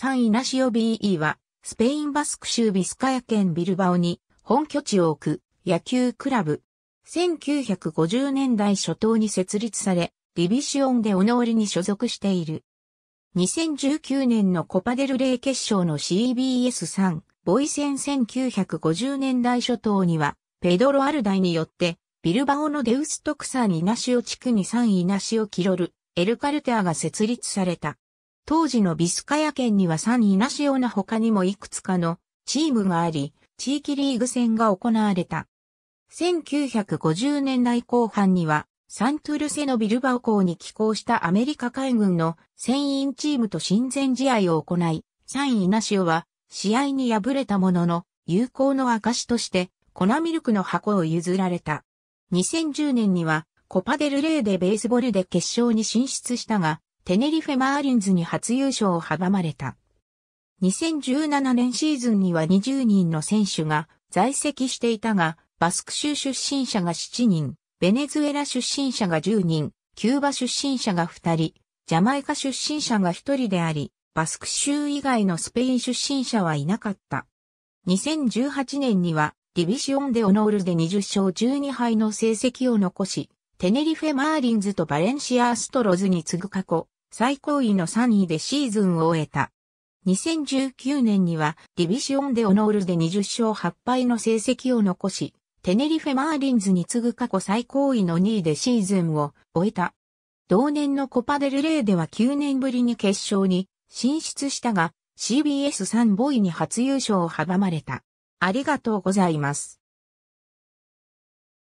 3位ナシオ BE は、スペインバスク州ビスカヤ県ビルバオに本拠地を置く野球クラブ。1950年代初頭に設立され、ディビシオンでオノーリに所属している。2019年のコパデルレイ決勝の CBS3 ボイ戦1950年代初頭には、ペドロ・アルダイによって、ビルバオのデウストクサーニナシオ地区に3位ナシオ・キロル、エルカルテアが設立された。当時のビスカヤ県にはサン・イナシオの他にもいくつかのチームがあり、地域リーグ戦が行われた。1950年代後半には、サントゥルセのビルバオ港に寄港したアメリカ海軍の船員チームと親善試合を行い、サン・イナシオは試合に敗れたものの、友好の証として粉ミルクの箱を譲られた。2010年にはコパデルレーでベースボールで決勝に進出したが、テネリフェマーリンズに初優勝を阻まれた。2017年シーズンには20人の選手が在籍していたが、バスク州出身者が7人、ベネズエラ出身者が10人、キューバ出身者が2人、ジャマイカ出身者が1人であり、バスク州以外のスペイン出身者はいなかった。2018年には、ディビシオンデオノールで20勝12敗の成績を残し、テネリフェ・マーリンズとバレンシア・アストロズに次ぐ過去最高位の3位でシーズンを終えた。2019年にはディビシオンデオノールで20勝8敗の成績を残し、テネリフェマーリンズに次ぐ過去最高位の2位でシーズンを終えた。同年のコパデルレーでは9年ぶりに決勝に進出したが、CBS3 ボイに初優勝を阻まれた。ありがとうございます。